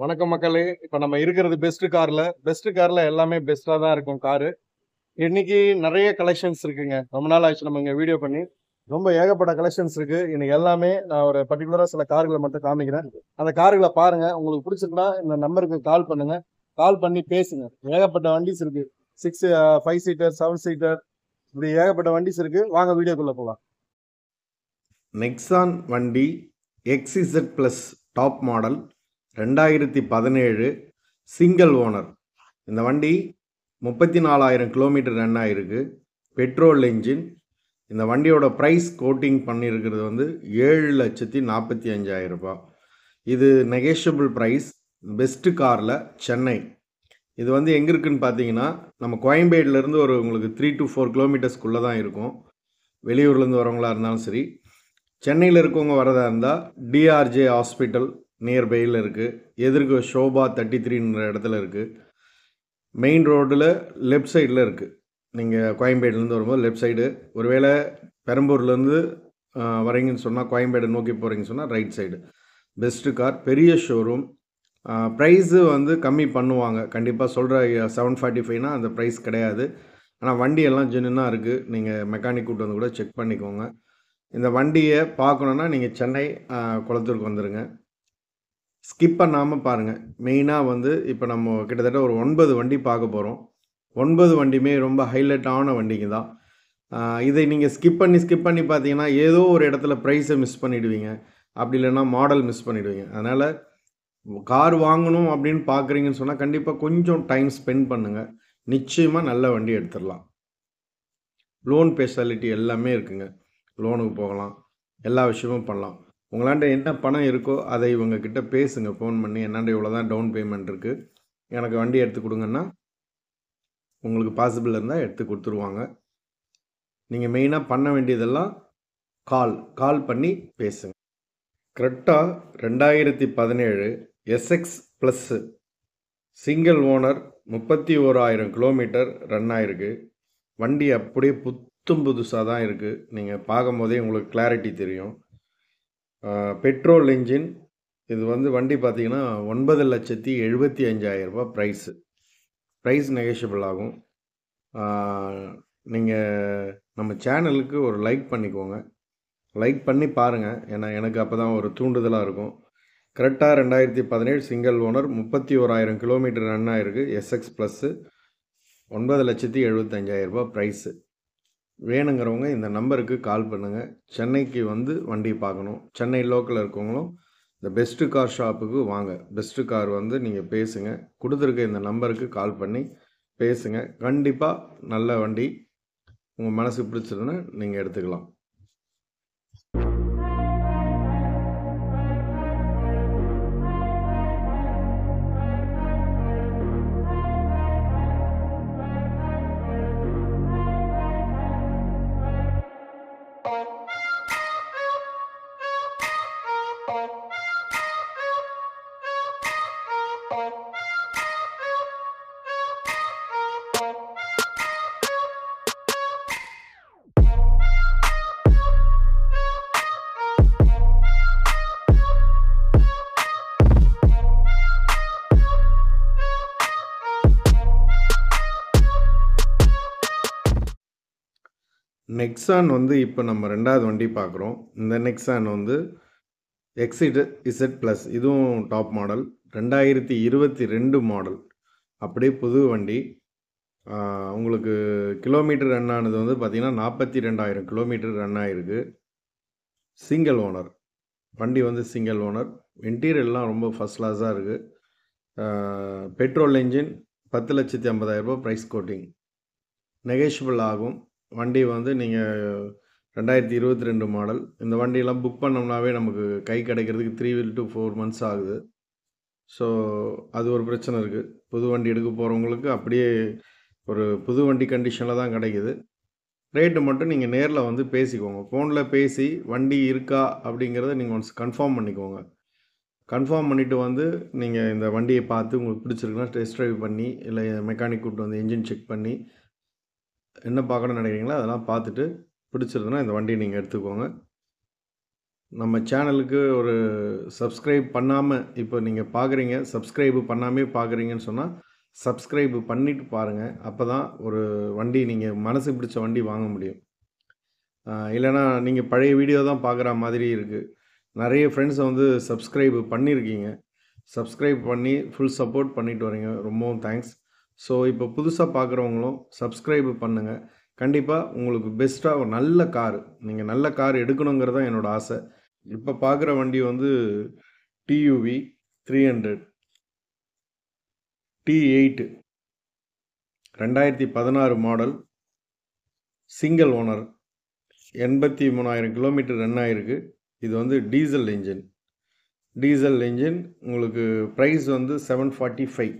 வணக்கம் மக்களே இப்போ நம்ம இருக்கிறது பெஸ்ட் காரில் பெஸ்ட் காரில் எல்லாமே பெஸ்ட்டாக தான் இருக்கும் காரு இன்னைக்கு நிறைய கலெக்ஷன்ஸ் இருக்குங்க ரொம்ப நாள் ஆச்சு நம்ம இங்கே வீடியோ பண்ணி ரொம்ப ஏகப்பட்ட கலெக்ஷன்ஸ் இருக்குது இன்னைக்கு எல்லாமே நான் ஒரு பர்டிகுலராக சில கார்களை மட்டும் காமிக்கிறேன் அந்த கார்களை பாருங்கள் உங்களுக்கு பிடிச்சிருந்தா இந்த நம்பருக்கு கால் பண்ணுங்கள் கால் பண்ணி பேசுங்க ஏகப்பட்ட வண்டிஸ் இருக்குது six five seater seven seater இப்படி ஏகப்பட்ட வண்டிஸ் இருக்குது வாங்க வீடியோக்குள்ளே போகலாம் நெக்ஸான் வண்டி எக்ஸிசட் ப்ளஸ் டாப் மாடல் ரெண்டாயிரத்தி பதினேழு சிங்கிள் ஓனர் இந்த வண்டி முப்பத்தி நாலாயிரம் கிலோமீட்டர் ரன் ஆகிருக்கு பெட்ரோல் இன்ஜின் இந்த வண்டியோட ப்ரைஸ் கோட்டிங் பண்ணியிருக்கிறது வந்து ஏழு லட்சத்தி நாற்பத்தி அஞ்சாயிரம் ரூபாய் இது நெகேஷபிள் ப்ரைஸ் பெஸ்ட்டு காரில் சென்னை இது வந்து எங்கே இருக்குதுன்னு பார்த்தீங்கன்னா நம்ம கோயம்பேடுலேருந்து ஒரு உங்களுக்கு த்ரீ டு ஃபோர் கிலோமீட்டர்ஸ்க்குள்ளே தான் இருக்கும் வெளியூர்லேருந்து வரவங்களா இருந்தாலும் சரி சென்னையில் இருக்கவங்க வரதா இருந்தால் டிஆர்ஜே ஹாஸ்பிட்டல் நியர்பையில் இருக்குது எதிர்க்கு ஷோபா தேர்ட்டி த்ரீன்ற இடத்துல இருக்குது மெயின் ரோட்டில் லெஃப்ட் சைடில் இருக்குது நீங்கள் கோயம்பேடுலேருந்து வரும்போது லெஃப்ட் சைடு ஒருவேளை பெரம்பூர்லேருந்து வரீங்கன்னு சொன்னால் கோயம்பேடு நோக்கி போகிறீங்கன்னு சொன்னால் ரைட் சைடு பெஸ்ட்டு கார் பெரிய ஷோரூம் ப்ரைஸு வந்து கம்மி பண்ணுவாங்க கண்டிப்பாக சொல்கிற செவன் ஃபார்ட்டி ஃபைவ்னால் அந்த ப்ரைஸ் கிடையாது ஆனால் வண்டி எல்லாம் இருக்குது நீங்கள் மெக்கானிக் கூட்டு வந்து கூட செக் பண்ணிக்கோங்க இந்த வண்டியை பார்க்கணுன்னா நீங்கள் சென்னை குளத்தூருக்கு வந்துடுங்க ஸ்கிப் பண்ணாமல் பாருங்கள் மெயினாக வந்து இப்போ நம்ம கிட்டத்தட்ட ஒரு ஒன்பது வண்டி பார்க்க போகிறோம் ஒன்பது வண்டியுமே ரொம்ப ஹைலைட்டான வண்டிங்க தான் இதை நீங்கள் ஸ்கிப் பண்ணி ஸ்கிப் பண்ணி பார்த்தீங்கன்னா ஏதோ ஒரு இடத்துல ப்ரைஸை மிஸ் பண்ணிவிடுவீங்க அப்படி இல்லைன்னா மாடல் மிஸ் பண்ணிவிடுவீங்க அதனால் கார் வாங்கணும் அப்படின்னு பார்க்குறீங்கன்னு சொன்னால் கண்டிப்பாக கொஞ்சம் டைம் ஸ்பெண்ட் பண்ணுங்கள் நிச்சயமாக நல்ல வண்டி எடுத்துடலாம் லோன் ஃபெசிலிட்டி எல்லாமே இருக்குங்க லோனுக்கு போகலாம் எல்லா விஷயமும் பண்ணலாம் உங்களாண்ட என்ன பணம் இருக்கோ அதை இவங்கக்கிட்ட பேசுங்க ஃபோன் பண்ணி என்னாண்ட இவ்வளோ தான் டவுன் பேமெண்ட் இருக்குது எனக்கு வண்டி எடுத்து கொடுங்கன்னா உங்களுக்கு பாசிபிள் இருந்தால் எடுத்து கொடுத்துருவாங்க நீங்கள் மெயினாக பண்ண வேண்டியதெல்லாம் கால் கால் பண்ணி பேசுங்க கரெக்டாக ரெண்டாயிரத்தி பதினேழு எஸ்எக்ஸ் ப்ளஸ்ஸு சிங்கிள் ஓனர் முப்பத்தி ஓராயிரம் கிலோமீட்டர் ரன் ஆகிருக்கு வண்டி அப்படியே புத்தும் புதுசாக தான் இருக்குது நீங்கள் பார்க்கும் போதே உங்களுக்கு கிளாரிட்டி தெரியும் பெட்ரோல் இன்ஜின் இது வந்து வண்டி பார்த்திங்கன்னா ஒன்பது லட்சத்தி எழுபத்தி அஞ்சாயிரரூபா ப்ரைஸு ப்ரைஸ் நெகஷியபிள் ஆகும் நீங்கள் நம்ம சேனலுக்கு ஒரு லைக் பண்ணிக்கோங்க லைக் பண்ணி பாருங்கள் ஏன்னா எனக்கு அப்போ தான் ஒரு தூண்டுதலாக இருக்கும் கரெக்டாக ரெண்டாயிரத்தி பதினேழு சிங்கிள் ஓனர் முப்பத்தி ஓராயிரம் கிலோமீட்டர் ரன் ஆகிருக்கு எஸ்எக்ஸ் ப்ளஸ்ஸு ஒன்பது லட்சத்தி எழுபத்தஞ்சாயிரரூபா ப்ரைஸு வேணுங்கிறவங்க இந்த நம்பருக்கு கால் பண்ணுங்கள் சென்னைக்கு வந்து வண்டி பார்க்கணும் சென்னை லோக்கலில் இருக்கவங்களும் இந்த பெஸ்ட்டு கார் ஷாப்புக்கு வாங்க பெஸ்ட்டு கார் வந்து நீங்கள் பேசுங்க கொடுத்துருக்க இந்த நம்பருக்கு கால் பண்ணி பேசுங்க கண்டிப்பாக நல்ல வண்டி உங்கள் மனசுக்கு பிடிச்சதுன்னு நீங்கள் எடுத்துக்கலாம் நெக்ஸான் வந்து இப்போ நம்ம ரெண்டாவது வண்டி பார்க்குறோம் இந்த நெக்ஸான் வந்து எக்ஸிட் இசட் ப்ளஸ் இதுவும் டாப் மாடல் ரெண்டாயிரத்தி இருபத்தி ரெண்டு மாடல் அப்படியே புது வண்டி உங்களுக்கு கிலோமீட்டர் ரன் ஆனது வந்து பார்த்திங்கன்னா நாற்பத்தி ரெண்டாயிரம் கிலோமீட்டர் ரன் ஆகிருக்கு சிங்கிள் ஓனர் வண்டி வந்து சிங்கிள் ஓனர் இன்டீரியர்லாம் ரொம்ப ஃபஸ்ட் கிளாஸாக இருக்குது பெட்ரோல் இன்ஜின் பத்து லட்சத்தி ஐம்பதாயிரரூபா ப்ரைஸ் கோட்டிங் நெகேஷபிள் ஆகும் வண்டி வந்து நீங்கள் ரெண்டாயிரத்தி இருபத்தி ரெண்டு மாடல் இந்த வண்டியெல்லாம் புக் பண்ணோம்னாவே நமக்கு கை கிடைக்கிறதுக்கு three week to four months ஆகுது ஸோ அது ஒரு பிரச்சனை இருக்குது புது வண்டி எடுக்க போகிறவங்களுக்கு அப்படியே ஒரு புது வண்டி கண்டிஷனில் தான் கிடைக்குது ரேட்டு மட்டும் நீங்கள் நேரில் வந்து பேசிக்கோங்க ஃபோனில் பேசி வண்டி இருக்கா அப்படிங்கிறத நீங்கள் ஒன்ஸ் கன்ஃபார்ம் பண்ணிக்கோங்க கன்ஃபார்ம் பண்ணிவிட்டு வந்து நீங்கள் இந்த வண்டியை பார்த்து உங்களுக்கு பிடிச்சிருக்குன்னா டெஸ்ட் ட்ரைவ் பண்ணி இல்லை மெக்கானிக் கூப்பிட்டு வந்து இன்ஜின் செக் பண்ணி என்ன பார்க்கணும்னு நினைக்கிறீங்களோ அதெல்லாம் பார்த்துட்டு பிடிச்சிருந்தனா இந்த வண்டியை நீங்கள் எடுத்துக்கோங்க நம்ம சேனலுக்கு ஒரு சப்ஸ்கிரைப் பண்ணாமல் இப்போ நீங்கள் பார்க்குறீங்க சப்ஸ்கிரைப் பண்ணாமே பார்க்குறீங்கன்னு சொன்னால் சப்ஸ்கிரைப் பண்ணிவிட்டு பாருங்கள் அப்போ தான் ஒரு வண்டி நீங்கள் மனசு பிடிச்ச வண்டி வாங்க முடியும் இல்லைனா நீங்கள் பழைய வீடியோ தான் பார்க்குற மாதிரி இருக்குது நிறைய ஃப்ரெண்ட்ஸை வந்து சப்ஸ்கிரைப் பண்ணியிருக்கீங்க சப்ஸ்கிரைப் பண்ணி ஃபுல் சப்போர்ட் பண்ணிட்டு வரீங்க ரொம்பவும் தேங்க்ஸ் ஸோ இப்போ புதுசாக பார்க்குறவங்களும் சப்ஸ்கிரைப் பண்ணுங்கள் கண்டிப்பாக உங்களுக்கு பெஸ்ட்டாக ஒரு நல்ல கார் நீங்கள் நல்ல கார் எடுக்கணுங்கிறது தான் என்னோடய ஆசை இப்போ பார்க்குற வண்டி வந்து TUV three hundred T eight ரெண்டாயிரத்தி பதினாறு மாடல் சிங்கிள் ஓனர் எண்பத்தி மூணாயிரம் கிலோமீட்டர் ரன் ஆகிருக்கு இது வந்து டீசல் இன்ஜின் டீசல் இன்ஜின் உங்களுக்கு ப்ரைஸ் வந்து செவன் ஃபார்ட்டி ஃபைவ்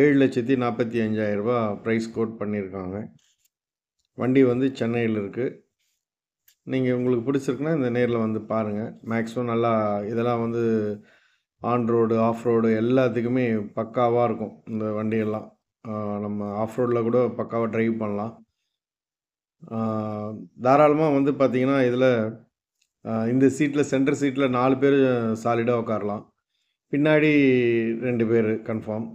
ஏழு லட்சத்தி நாற்பத்தி அஞ்சாயிரரூபா ப்ரைஸ் கோட் பண்ணியிருக்காங்க வண்டி வந்து சென்னையில் இருக்குது நீங்கள் உங்களுக்கு பிடிச்சிருக்குன்னா இந்த நேரில் வந்து பாருங்கள் மேக்ஸிமம் நல்லா இதெல்லாம் வந்து ஆன் ரோடு ஆஃப் ரோடு எல்லாத்துக்குமே பக்காவாக இருக்கும் இந்த வண்டியெல்லாம் நம்ம ஆஃப் ரோடில் கூட பக்காவாக ட்ரைவ் பண்ணலாம் தாராளமாக வந்து பார்த்திங்கன்னா இதில் இந்த சீட்டில் சென்டர் சீட்டில் நாலு பேர் சாலிடாக உட்காரலாம் பின்னாடி ரெண்டு பேர் கன்ஃபார்ம்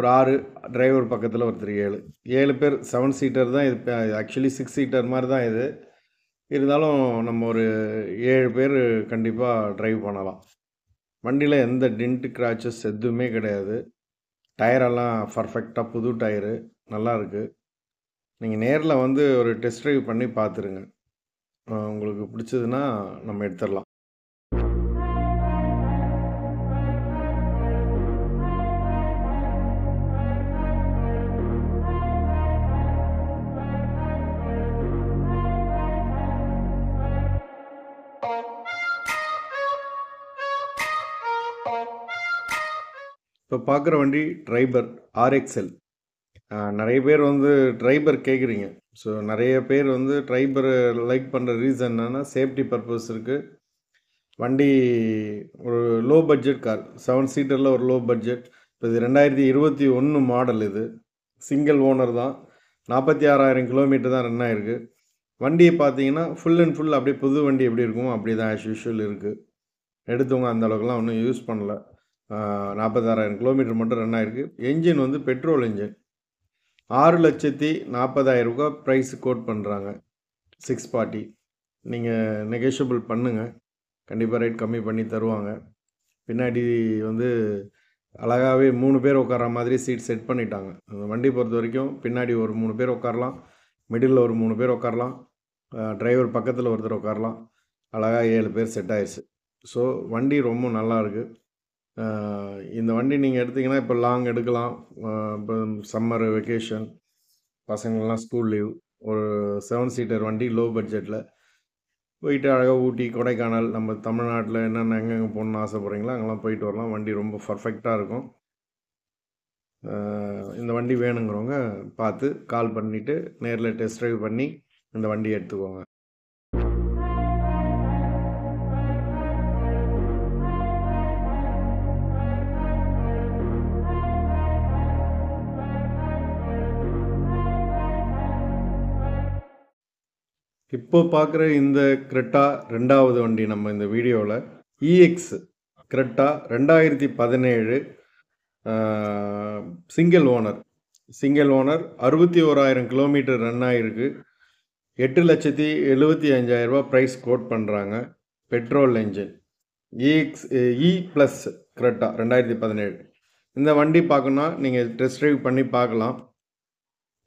ஒரு ஆறு டிரைவர் பக்கத்தில் ஒருத்தர் ஏழு ஏழு பேர் செவன் சீட்டர் தான் இது ஆக்சுவலி சிக்ஸ் சீட்டர் மாதிரி தான் இது இருந்தாலும் நம்ம ஒரு ஏழு பேர் கண்டிப்பாக ட்ரைவ் பண்ணலாம் வண்டியில் எந்த டென்ட் கிராச்சஸ் எதுவுமே கிடையாது டயரெல்லாம் பர்ஃபெக்டாக புது டயரு நல்லா இருக்குது நீங்கள் நேரில் வந்து ஒரு டெஸ்ட் ட்ரைவ் பண்ணி பார்த்துருங்க உங்களுக்கு பிடிச்சதுன்னா நம்ம எடுத்துடலாம் இப்போ பார்க்குற வண்டி ட்ரைபர் ஆர்எக்ஸ்எல் நிறைய பேர் வந்து ட்ரைபர் கேட்குறீங்க ஸோ நிறைய பேர் வந்து ட்ரைபர் லைக் பண்ணுற ரீசன் என்னென்னா சேஃப்டி பர்பஸ் இருக்குது வண்டி ஒரு லோ பட்ஜெட் கார் செவன் சீட்டரில் ஒரு லோ பட்ஜெட் இப்போ இது ரெண்டாயிரத்தி இருபத்தி ஒன்று மாடல் இது சிங்கிள் ஓனர் தான் நாற்பத்தி ஆறாயிரம் கிலோமீட்டர் தான் ரன் ஆகிருக்கு வண்டியை பார்த்தீங்கன்னா ஃபுல் அண்ட் ஃபுல் அப்படியே புது வண்டி எப்படி இருக்குமோ அப்படி தான் ஆஸ் யூஷுவல் இருக்குது எடுத்தவங்க அந்தளவுக்குலாம் ஒன்றும் யூஸ் பண்ணல நாற்பதாயிரம் கிலோமீட்டர் மட்டும் ரன் ஆகிருக்கு என்ஜின் வந்து பெட்ரோல் என்ஜின் ஆறு லட்சத்தி நாற்பதாயிரம் ரூபா ப்ரைஸ் கோட் பண்ணுறாங்க சிக்ஸ் ஃபார்ட்டி நீங்கள் நெகோஷியபிள் பண்ணுங்கள் கண்டிப்பாக ரேட் கம்மி பண்ணி தருவாங்க பின்னாடி வந்து அழகாகவே மூணு பேர் உட்கார மாதிரி சீட் செட் பண்ணிட்டாங்க அந்த வண்டி பொறுத்த வரைக்கும் பின்னாடி ஒரு மூணு பேர் உட்காரலாம் மிடில் ஒரு மூணு பேர் உட்காரலாம் டிரைவர் பக்கத்தில் ஒருத்தர் உட்காரலாம் அழகாக ஏழு பேர் செட் ஆயிடுச்சு ஸோ வண்டி ரொம்ப நல்லா இருக்குது இந்த வண்டி நீங்கள் எடுத்திங்கன்னா இப்போ லாங் எடுக்கலாம் இப்போ சம்மர் வெக்கேஷன் பசங்கள்லாம் ஸ்கூல் லீவ் ஒரு செவன் சீட்டர் வண்டி லோ பட்ஜெட்டில் போயிட்டு அழகாக ஊட்டி கொடைக்கானல் நம்ம தமிழ்நாட்டில் என்னென்ன எங்கெங்கே போகணுன்னு ஆசைப்பட்றீங்களோ அங்கெல்லாம் போயிட்டு வரலாம் வண்டி ரொம்ப பர்ஃபெக்டாக இருக்கும் இந்த வண்டி வேணுங்கிறவங்க பார்த்து கால் பண்ணிவிட்டு நேரில் டெஸ்ட் ட்ரைவ் பண்ணி இந்த வண்டியை எடுத்துக்கோங்க இப்போ பார்க்குற இந்த கிரெட்டா ரெண்டாவது வண்டி நம்ம இந்த வீடியோவில் இஎக்ஸ் e கிரெட்டா ரெண்டாயிரத்தி பதினேழு சிங்கிள் ஓனர் சிங்கிள் ஓனர் அறுபத்தி ஓராயிரம் கிலோமீட்டர் ரன் ஆகிருக்கு எட்டு லட்சத்தி எழுபத்தி அஞ்சாயிரரூபா ப்ரைஸ் கோட் பண்ணுறாங்க petrol engine EX E plus Creta ரெண்டாயிரத்தி பதினேழு இந்த வண்டி பார்க்கணுன்னா நீங்கள் டெஸ்ட் ட்ரைவ் பண்ணி பார்க்கலாம்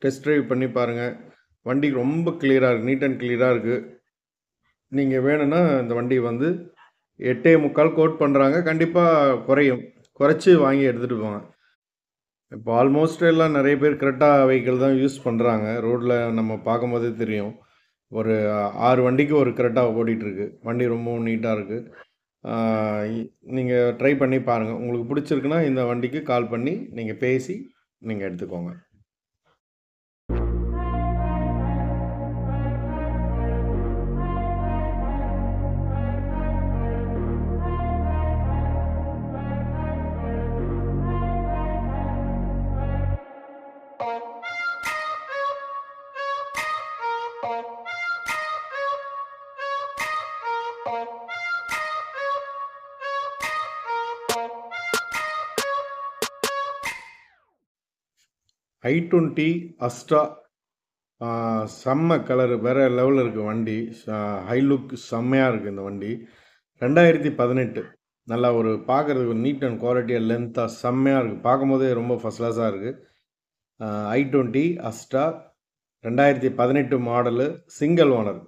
டெஸ்ட் ட்ரைவ் பண்ணி பாருங்கள் வண்டி ரொம்ப கிளியராக இருக்குது நீட் அண்ட் கிளியராக இருக்குது நீங்கள் வேணும்னா இந்த வண்டி வந்து எட்டே முக்கால் கோட் பண்ணுறாங்க கண்டிப்பாக குறையும் குறைச்சி வாங்கி எடுத்துகிட்டு போங்க இப்போ ஆல்மோஸ்ட் எல்லாம் நிறைய பேர் கரெக்டாக வெஹிக்கிள் தான் யூஸ் பண்ணுறாங்க ரோட்டில் நம்ம பார்க்கும்போதே தெரியும் ஒரு ஆறு வண்டிக்கு ஒரு கரெக்டாக ஓடிட்டுருக்கு வண்டி ரொம்பவும் நீட்டாக இருக்குது நீங்கள் ட்ரை பண்ணி பாருங்கள் உங்களுக்கு பிடிச்சிருக்குன்னா இந்த வண்டிக்கு கால் பண்ணி நீங்கள் பேசி நீங்கள் எடுத்துக்கோங்க ஐ டுவெண்ட்டி அஸ்ட்ரா செம்ம கலர் வேறு லெவலில் இருக்குது வண்டி ஹை லுக் செம்மையாக இருக்குது இந்த வண்டி ரெண்டாயிரத்தி பதினெட்டு நல்லா ஒரு பார்க்குறதுக்கு ஒரு நீட் அண்ட் குவாலிட்டியாக லென்த்தாக செம்மையாக இருக்குது பார்க்கும்போதே ரொம்ப ஃபஸ்ட் கிளாஸாக இருக்குது ஐ டுவெண்ட்டி அஸ்டா ரெண்டாயிரத்தி பதினெட்டு மாடலு சிங்கிள் ஓனர்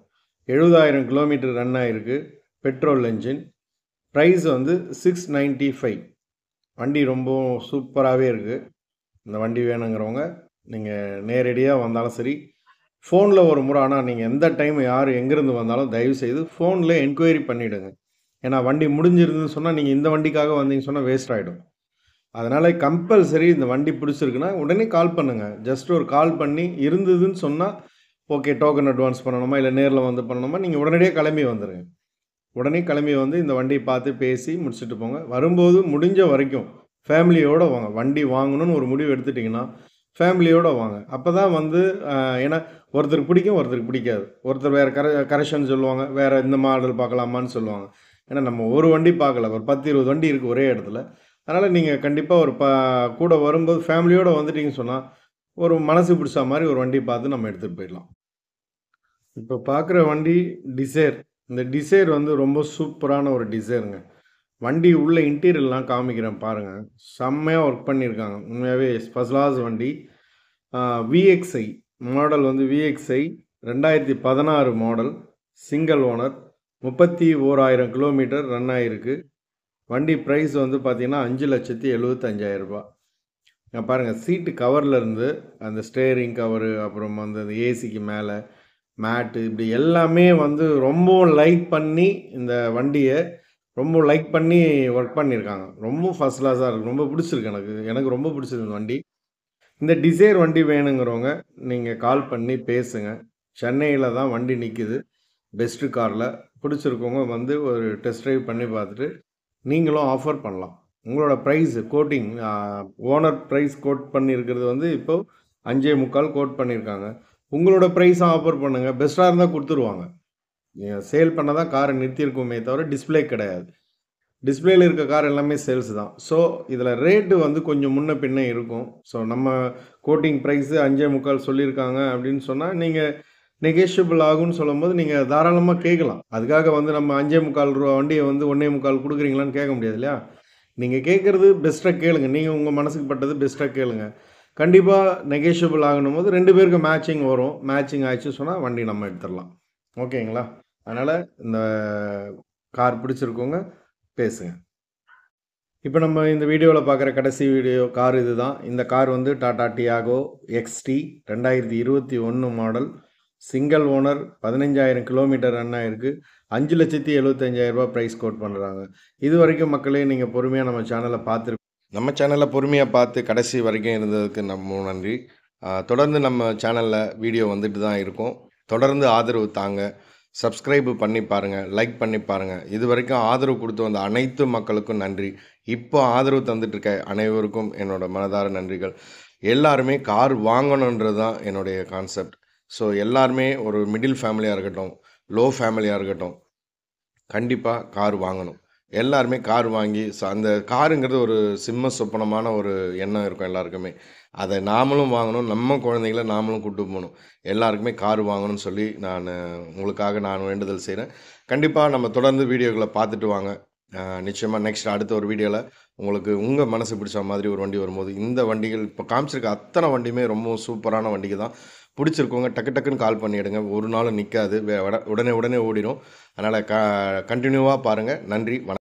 எழுபதாயிரம் கிலோமீட்டர் ரன் ஆகிருக்கு பெட்ரோல் என்ஜின் ப்ரைஸ் வந்து சிக்ஸ் நைன்ட்டி ஃபைவ் வண்டி ரொம்ப சூப்பராகவே இருக்குது இந்த வண்டி வேணுங்கிறவங்க நீங்கள் நேரடியாக வந்தாலும் சரி ஃபோனில் ஒரு முறை ஆனால் நீங்கள் எந்த டைம் யார் எங்கேருந்து வந்தாலும் தயவு செய்து ஃபோனில் என்கொயரி பண்ணிவிடுங்க ஏன்னா வண்டி முடிஞ்சிருந்துன்னு சொன்னால் நீங்கள் இந்த வண்டிக்காக வந்தீங்கன்னு சொன்னால் வேஸ்ட் ஆகிடும் அதனால் கம்பல்சரி இந்த வண்டி பிடிச்சிருக்குன்னா உடனே கால் பண்ணுங்கள் ஜஸ்ட் ஒரு கால் பண்ணி இருந்ததுன்னு சொன்னால் ஓகே டோக்கன் அட்வான்ஸ் பண்ணணுமா இல்லை நேரில் வந்து பண்ணணுமா நீங்கள் உடனடியே கிளம்பி வந்துடுங்க உடனே கிளம்பி வந்து இந்த வண்டியை பார்த்து பேசி முடிச்சுட்டு போங்க வரும்போது முடிஞ்ச வரைக்கும் ஃபேமிலியோடு வாங்க வண்டி வாங்கணும்னு ஒரு முடிவு எடுத்துட்டிங்கன்னா ஃபேமிலியோடு வாங்க அப்போ தான் வந்து ஏன்னா ஒருத்தருக்கு பிடிக்கும் ஒருத்தருக்கு பிடிக்காது ஒருத்தர் வேறு கர கரெக்ஷன் சொல்லுவாங்க வேறு இந்த மாடல் பார்க்கலாமான்னு சொல்லுவாங்க ஏன்னா நம்ம ஒரு வண்டி பார்க்கல ஒரு பத்து இருபது வண்டி இருக்குது ஒரே இடத்துல அதனால் நீங்கள் கண்டிப்பாக ஒரு ப கூட வரும்போது ஃபேமிலியோடு வந்துட்டிங்கன்னு சொன்னால் ஒரு மனசு பிடிச்ச மாதிரி ஒரு வண்டி பார்த்து நம்ம எடுத்துகிட்டு போயிடலாம் இப்போ பார்க்குற வண்டி டிசைர் இந்த டிசைர் வந்து ரொம்ப சூப்பரான ஒரு டிசைருங்க வண்டி உள்ள இன்டீரியர்லாம் காமிக்கிறேன் பாருங்கள் செம்மையாக ஒர்க் பண்ணியிருக்காங்க உண்மையாகவே ஸ்பெஷலாஸ் வண்டி விஎக்ஸ்ஐ மாடல் வந்து விஎக்ஸ்ஐ ரெண்டாயிரத்தி பதினாறு மாடல் சிங்கிள் ஓனர் முப்பத்தி ஓராயிரம் கிலோமீட்டர் ரன் ஆகிருக்கு வண்டி ப்ரைஸ் வந்து பார்த்திங்கன்னா அஞ்சு லட்சத்தி எழுபத்தஞ்சாயிரரூபா நான் பாருங்கள் சீட்டு கவர்லேருந்து அந்த ஸ்டேரிங் கவரு அப்புறம் அந்த ஏசிக்கு மேலே மேட்டு இப்படி எல்லாமே வந்து ரொம்பவும் லைட் பண்ணி இந்த வண்டியை ரொம்ப லைக் பண்ணி ஒர்க் பண்ணியிருக்காங்க ரொம்ப ஃபஸ்ட் கிளாஸாக இருக்குது ரொம்ப பிடிச்சிருக்கு எனக்கு எனக்கு ரொம்ப பிடிச்சிருக்கு வண்டி இந்த டிசைர் வண்டி வேணுங்கிறவங்க நீங்கள் கால் பண்ணி பேசுங்க சென்னையில் தான் வண்டி நிற்கிது பெஸ்ட்டு காரில் பிடிச்சிருக்கவங்க வந்து ஒரு டெஸ்ட் ட்ரைவ் பண்ணி பார்த்துட்டு நீங்களும் ஆஃபர் பண்ணலாம் உங்களோட price quoting owner price quote பண்ணியிருக்கிறது வந்து இப்போது அஞ்சே முக்கால் கோட் பண்ணியிருக்காங்க உங்களோட ப்ரைஸும் ஆஃபர் பண்ணுங்கள் பெஸ்ட்டாக இருந்தால் கொடுத்துருவாங்க சேல் பண்ண தான் காரை நிறுத்தியிருக்குமே தவிர டிஸ்பிளே கிடையாது டிஸ்பிளேயில் இருக்க கார் எல்லாமே சேல்ஸ் தான் ஸோ இதில் ரேட்டு வந்து கொஞ்சம் முன்ன பின்ன இருக்கும் ஸோ நம்ம கோட்டிங் ப்ரைஸு அஞ்சே முக்கால் சொல்லியிருக்காங்க அப்படின்னு சொன்னால் நீங்கள் நெகேஷியபிள் ஆகும்னு சொல்லும்போது நீங்கள் தாராளமாக கேட்கலாம் அதுக்காக வந்து நம்ம அஞ்சே முக்கால் ரூபா வண்டியை வந்து ஒன்றே முக்கால் கொடுக்குறீங்களான்னு கேட்க முடியாது இல்லையா நீங்கள் கேட்குறது பெஸ்ட்டாக கேளுங்க நீங்கள் உங்கள் மனசுக்கு பட்டது பெஸ்ட்டாக கேளுங்க கண்டிப்பாக நெகேஷியபிள் ஆகணும் போது ரெண்டு பேருக்கு மேட்சிங் வரும் மேட்சிங் ஆயிடுச்சு சொன்னால் வண்டி நம்ம எடுத்துடலாம் ஓகேங்களா? அதனால் இந்த கார் பிடிச்சிருக்கவங்க பேசுங்க. இப்போ நம்ம இந்த வீடியோவில் பார்க்குற கடைசி வீடியோ கார் இது தான் இந்த கார் வந்து டாடா டியாகோ எக்ஸ்டி ரெண்டாயிரத்தி இருபத்தி ஒன்று மாடல். சிங்கிள் ஓனர் பதினஞ்சாயிரம் கிலோமீட்டர் ரன் அஞ்சு லட்சத்தி 5,75,000 ப்ரைஸ் கோட் பண்ணுறாங்க. இது வரைக்கும் மக்களே நீங்கள் பொறுமையாக நம்ம சேனலை பார்த்துருக்கோம் நம்ம சேனலை பொறுமையாக பார்த்து கடைசி வரைக்கும் இருந்ததுக்கு நம்ம நன்றி. தொடர்ந்து நம்ம சேனலில் வீடியோ வந்துட்டு தான் இருக்கும். தொடர்ந்து ஆதரவு தாங்க சப்ஸ்கிரைப் பண்ணி பாருங்கள் லைக் பண்ணி பாருங்கள் இது வரைக்கும் ஆதரவு கொடுத்து வந்த அனைத்து மக்களுக்கும் நன்றி இப்போ ஆதரவு தந்துட்டுருக்க அனைவருக்கும் என்னோடய மனதார நன்றிகள் எல்லாருமே கார் வாங்கணுன்றது தான் என்னுடைய கான்செப்ட் ஸோ எல்லாருமே ஒரு மிடில் ஃபேமிலியாக இருக்கட்டும் லோ ஃபேமிலியாக இருக்கட்டும் கண்டிப்பாக கார் வாங்கணும் எல்லாருமே கார் வாங்கி அந்த காருங்கிறது ஒரு சிம்ம சொப்பனமான ஒரு எண்ணம் இருக்கும் எல்லாருக்குமே அதை நாமளும் வாங்கணும் நம்ம குழந்தைங்கள நாமளும் கூட்டு போகணும் எல்லாருக்குமே கார் வாங்கணும்னு சொல்லி நான் உங்களுக்காக நான் வேண்டுதல் செய்கிறேன் கண்டிப்பாக நம்ம தொடர்ந்து வீடியோக்களை பார்த்துட்டு வாங்க நிச்சயமாக நெக்ஸ்ட் அடுத்த ஒரு வீடியோவில் உங்களுக்கு உங்கள் மனசு பிடிச்ச மாதிரி ஒரு வண்டி வரும்போது இந்த வண்டிகள் இப்போ காமிச்சிருக்க அத்தனை வண்டியுமே ரொம்ப சூப்பரான வண்டிக்கு தான் பிடிச்சிருக்கோங்க டக்கு டக்குன்னு கால் பண்ணிவிடுங்க ஒரு நாளும் நிற்காது உடனே உடனே ஓடிடும் அதனால் க கண்டினியூவாக பாருங்கள் நன்றி வணக்கம்